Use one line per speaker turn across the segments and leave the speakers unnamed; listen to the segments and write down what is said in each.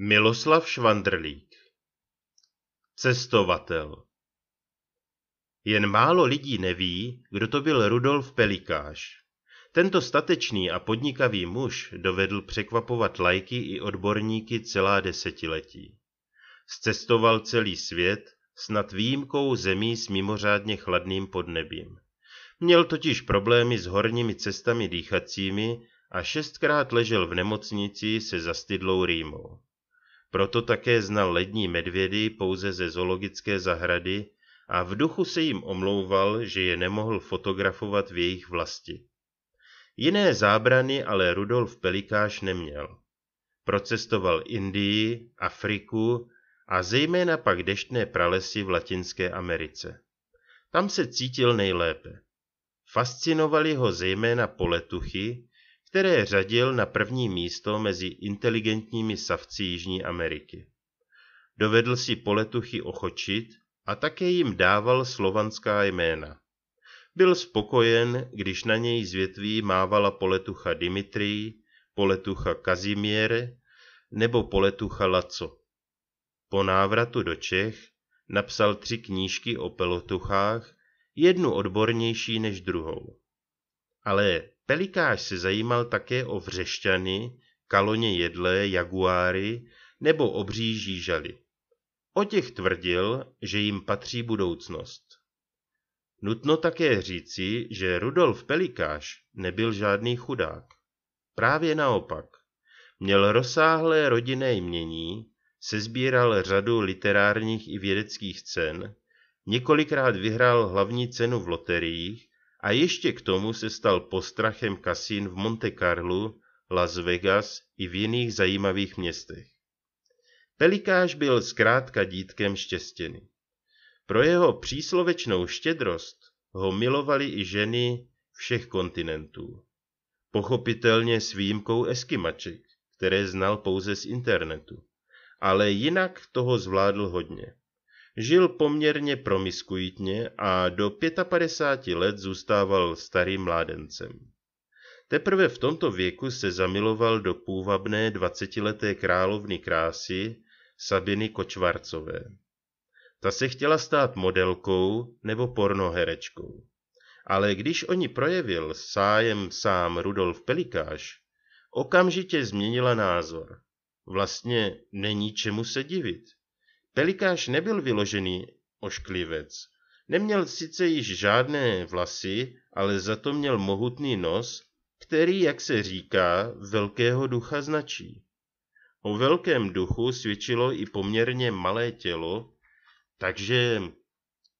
Miloslav Švandrlík Cestovatel Jen málo lidí neví, kdo to byl Rudolf Pelikáš. Tento statečný a podnikavý muž dovedl překvapovat lajky i odborníky celá desetiletí. Zcestoval celý svět, snad výjimkou zemí s mimořádně chladným podnebím. Měl totiž problémy s horními cestami dýchacími a šestkrát ležel v nemocnici se zastydlou rýmou. Proto také znal lední medvědy pouze ze zoologické zahrady a v duchu se jim omlouval, že je nemohl fotografovat v jejich vlasti. Jiné zábrany ale Rudolf Pelikáš neměl. Procestoval Indii, Afriku a zejména pak deštné pralesy v Latinské Americe. Tam se cítil nejlépe. Fascinovali ho zejména poletuchy, které řadil na první místo mezi inteligentními savci Jižní Ameriky. Dovedl si poletuchy ochočit a také jim dával slovanská jména. Byl spokojen, když na něj z větví mávala poletucha Dimitrij, poletucha Kazimiere nebo poletucha Laco. Po návratu do Čech napsal tři knížky o pelotuchách, jednu odbornější než druhou. Ale Pelikáš se zajímal také o vřešťany, kaloně jedlé, jaguáry nebo obří žížaly. O těch tvrdil, že jim patří budoucnost. Nutno také říci, že Rudolf Pelikáš nebyl žádný chudák. Právě naopak. Měl rozsáhlé rodinné jmění, sezbíral řadu literárních i vědeckých cen, několikrát vyhrál hlavní cenu v loteriích a ještě k tomu se stal postrachem kasín v Monte Carlo, Las Vegas i v jiných zajímavých městech. Pelikáš byl zkrátka dítkem štěstěny. Pro jeho příslovečnou štědrost ho milovali i ženy všech kontinentů. Pochopitelně s výjimkou eskimaček, které znal pouze z internetu. Ale jinak toho zvládl hodně. Žil poměrně promiskuitně a do 55 let zůstával starým mládencem. Teprve v tomto věku se zamiloval do půvabné dvacetileté královny krásy Sabiny Kočvarcové. Ta se chtěla stát modelkou nebo pornoherečkou. Ale když o ní projevil sájem sám Rudolf Pelikáš, okamžitě změnila názor. Vlastně není čemu se divit. Pelikáš nebyl vyložený ošklivec. Neměl sice již žádné vlasy, ale za to měl mohutný nos, který, jak se říká, velkého ducha značí. O velkém duchu svědčilo i poměrně malé tělo, takže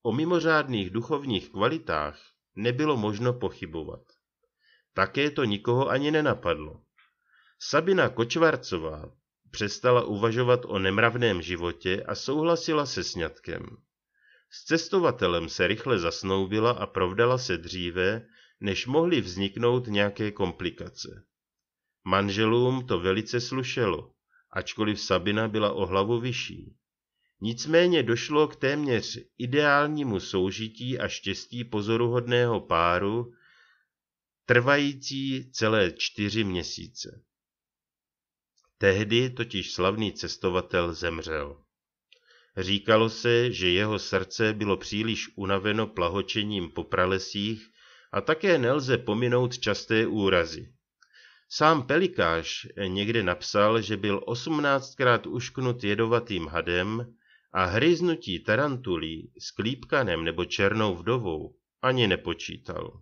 o mimořádných duchovních kvalitách nebylo možno pochybovat. Také to nikoho ani nenapadlo. Sabina Kočvarcová Přestala uvažovat o nemravném životě a souhlasila se sňatkem. S cestovatelem se rychle zasnoubila a provdala se dříve, než mohly vzniknout nějaké komplikace. Manželům to velice slušelo, ačkoliv Sabina byla o hlavu vyšší. Nicméně došlo k téměř ideálnímu soužití a štěstí pozoruhodného páru, trvající celé čtyři měsíce. Tehdy totiž slavný cestovatel zemřel. Říkalo se, že jeho srdce bylo příliš unaveno plahočením po pralesích a také nelze pominout časté úrazy. Sám Pelikáš někde napsal, že byl osmnáctkrát ušknut jedovatým hadem a hryznutí tarantulí s klípkanem nebo černou vdovou ani nepočítal.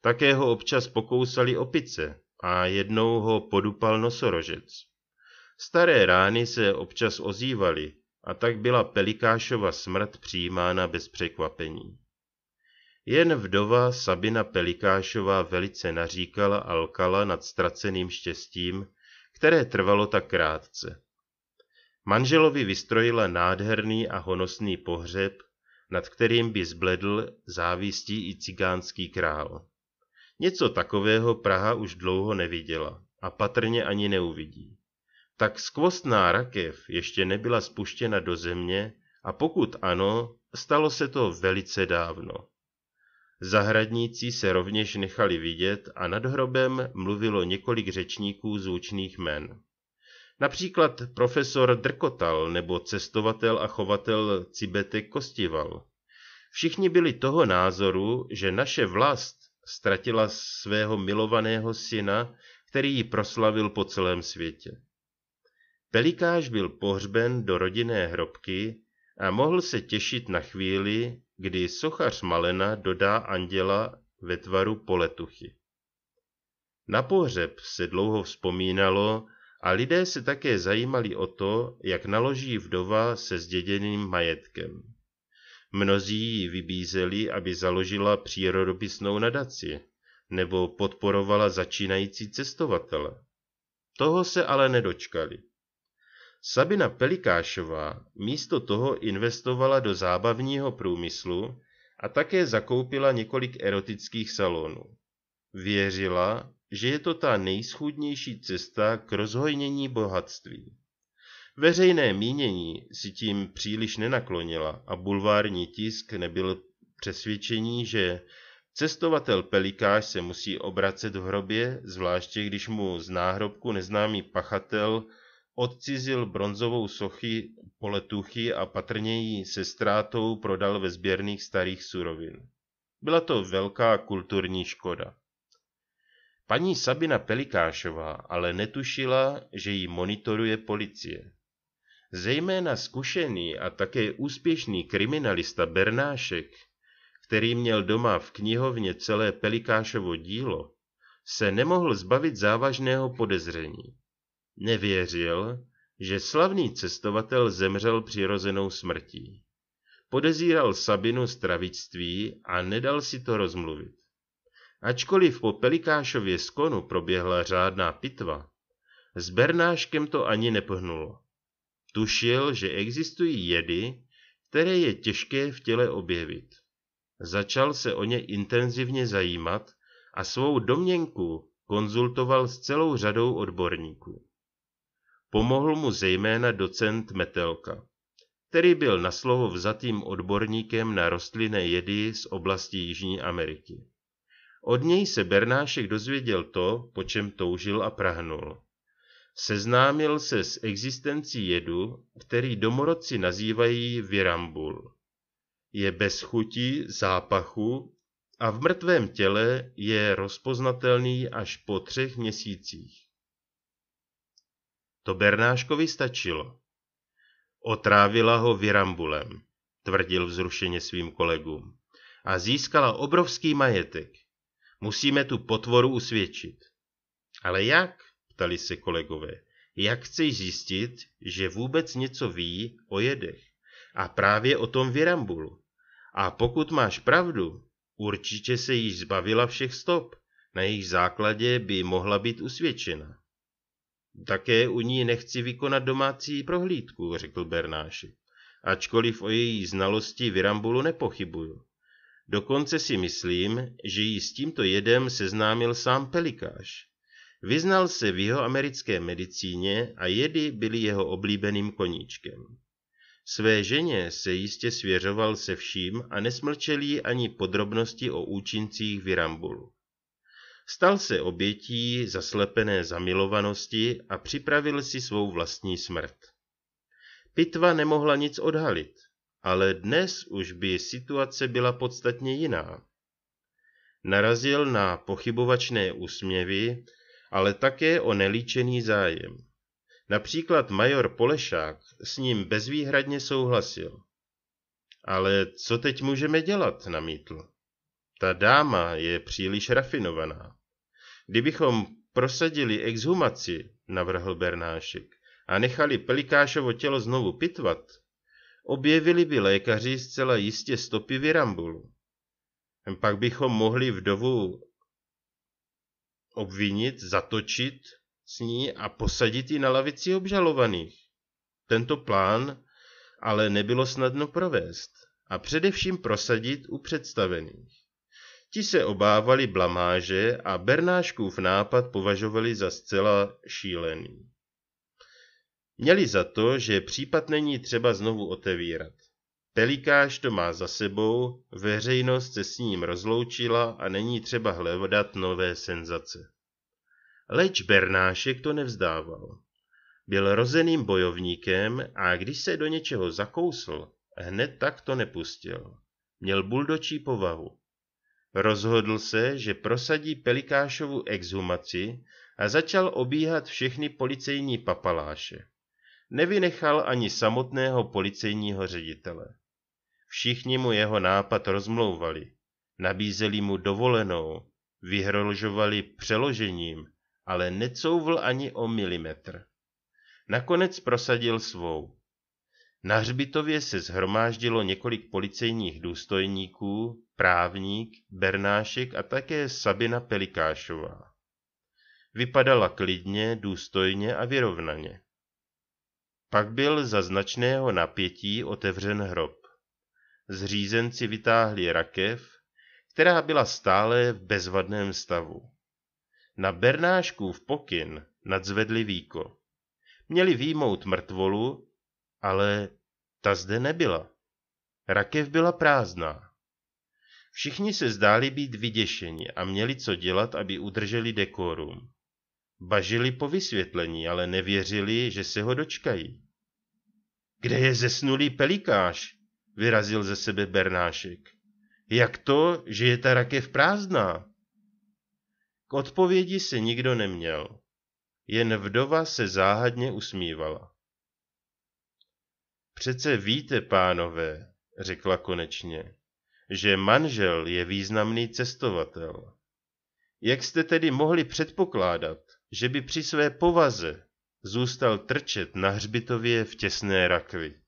Také ho občas pokousali opice, a jednou ho podupal nosorožec. Staré rány se občas ozývaly a tak byla Pelikášova smrt přijímána bez překvapení. Jen vdova Sabina Pelikášová velice naříkala lkala nad ztraceným štěstím, které trvalo tak krátce. Manželovi vystrojila nádherný a honosný pohřeb, nad kterým by zbledl závistí i cigánský král. Něco takového Praha už dlouho neviděla a patrně ani neuvidí. Tak skvostná rakev ještě nebyla spuštěna do země a pokud ano, stalo se to velice dávno. Zahradníci se rovněž nechali vidět a nad hrobem mluvilo několik řečníků zvučných men. Například profesor Drkotal nebo cestovatel a chovatel Cibete Kostival. Všichni byli toho názoru, že naše vlast ztratila svého milovaného syna, který ji proslavil po celém světě. Pelikáš byl pohřben do rodinné hrobky a mohl se těšit na chvíli, kdy sochař Malena dodá anděla ve tvaru poletuchy. Na pohřeb se dlouho vzpomínalo a lidé se také zajímali o to, jak naloží vdova se zděděným majetkem. Mnozí ji vybízeli, aby založila přírodopisnou nadaci nebo podporovala začínající cestovatele. Toho se ale nedočkali. Sabina Pelikášová místo toho investovala do zábavního průmyslu a také zakoupila několik erotických salonů. Věřila, že je to ta nejschudnější cesta k rozhojnění bohatství. Veřejné mínění si tím příliš nenaklonila a bulvární tisk nebyl přesvědčení, že cestovatel pelikáš se musí obracet v hrobě, zvláště když mu z náhrobku neznámý pachatel odcizil bronzovou sochy poletuchy a patrně ji se ztrátou prodal ve sběrných starých surovin. Byla to velká kulturní škoda. Paní Sabina Pelikášová ale netušila, že ji monitoruje policie. Zejména zkušený a také úspěšný kriminalista Bernášek, který měl doma v knihovně celé Pelikášovo dílo, se nemohl zbavit závažného podezření. Nevěřil, že slavný cestovatel zemřel přirozenou smrtí. Podezíral Sabinu z travictví a nedal si to rozmluvit. Ačkoliv po Pelikášově skonu proběhla řádná pitva, s Bernáškem to ani nepohnulo. Tušil, že existují jedy, které je těžké v těle objevit. Začal se o ně intenzivně zajímat a svou domněnku konzultoval s celou řadou odborníků. Pomohl mu zejména docent Metelka, který byl na slovo vzatým odborníkem na rostlinné jedy z oblasti Jižní Ameriky. Od něj se Bernášek dozvěděl to, po čem toužil a prahnul. Seznámil se s existencí jedu, který domorodci nazývají virambul. Je bez chuti, zápachu a v mrtvém těle je rozpoznatelný až po třech měsících. To Bernáškovi stačilo. Otrávila ho virambulem, tvrdil vzrušeně svým kolegům, a získala obrovský majetek. Musíme tu potvoru usvědčit. Ale jak? ptali se kolegové. Jak chceš zjistit, že vůbec něco ví o jedech? A právě o tom virambulu. A pokud máš pravdu, určitě se již zbavila všech stop, na jejich základě by mohla být usvědčena. Také u ní nechci vykonat domácí prohlídku, řekl Bernáši, ačkoliv o její znalosti virambulu nepochybuju. Dokonce si myslím, že ji s tímto jedem seznámil sám pelikáš. Vyznal se v jeho americké medicíně a jedy byly jeho oblíbeným koníčkem. Své ženě se jistě svěřoval se vším a nesmlčel jí ani podrobnosti o účincích virambulu. Stal se obětí zaslepené zamilovanosti a připravil si svou vlastní smrt. Pitva nemohla nic odhalit, ale dnes už by situace byla podstatně jiná. Narazil na pochybovačné úsměvy, ale také o nelíčený zájem. Například major Polešák s ním bezvýhradně souhlasil. Ale co teď můžeme dělat, namítl. Ta dáma je příliš rafinovaná. Kdybychom prosadili exhumaci, navrhl Bernášek, a nechali Pelikášovo tělo znovu pitvat, objevili by lékaři zcela jistě stopy virambulu. Pak bychom mohli vdovu obvinit, zatočit s ní a posadit ji na lavici obžalovaných. Tento plán ale nebylo snadno provést a především prosadit u představených. Ti se obávali blamáže a Bernáškův nápad považovali za zcela šílený. Měli za to, že případ není třeba znovu otevírat. Pelikáš to má za sebou, veřejnost se s ním rozloučila a není třeba hledat nové senzace. Leč Bernášek to nevzdával. Byl rozeným bojovníkem a když se do něčeho zakousl, hned tak to nepustil. Měl buldočí povahu. Rozhodl se, že prosadí Pelikášovu exhumaci a začal obíhat všechny policejní papaláše nevynechal ani samotného policejního ředitele. Všichni mu jeho nápad rozmlouvali, nabízeli mu dovolenou, vyhrožovali přeložením, ale necouvl ani o milimetr. Nakonec prosadil svou. Na hřbitově se zhromáždilo několik policejních důstojníků, právník, Bernášek a také Sabina Pelikášová. Vypadala klidně, důstojně a vyrovnaně. Pak byl za značného napětí otevřen hrob zřízenci vytáhli rakev, která byla stále v bezvadném stavu. Na Bernášku v pokyn nadzvedli víko. Měli výmout mrtvolu, ale ta zde nebyla. Rakev byla prázdná. Všichni se zdáli být vyděšeni a měli co dělat, aby udrželi dekorum. Bažili po vysvětlení, ale nevěřili, že se ho dočkají. Kde je zesnulý pelikáš? vyrazil ze sebe Bernášek. Jak to, že je ta rakev prázdná? K odpovědi se nikdo neměl. Jen vdova se záhadně usmívala. Přece víte, pánové, řekla konečně, že manžel je významný cestovatel. Jak jste tedy mohli předpokládat, že by při své povaze zůstal trčet na hřbitově v těsné rakvi?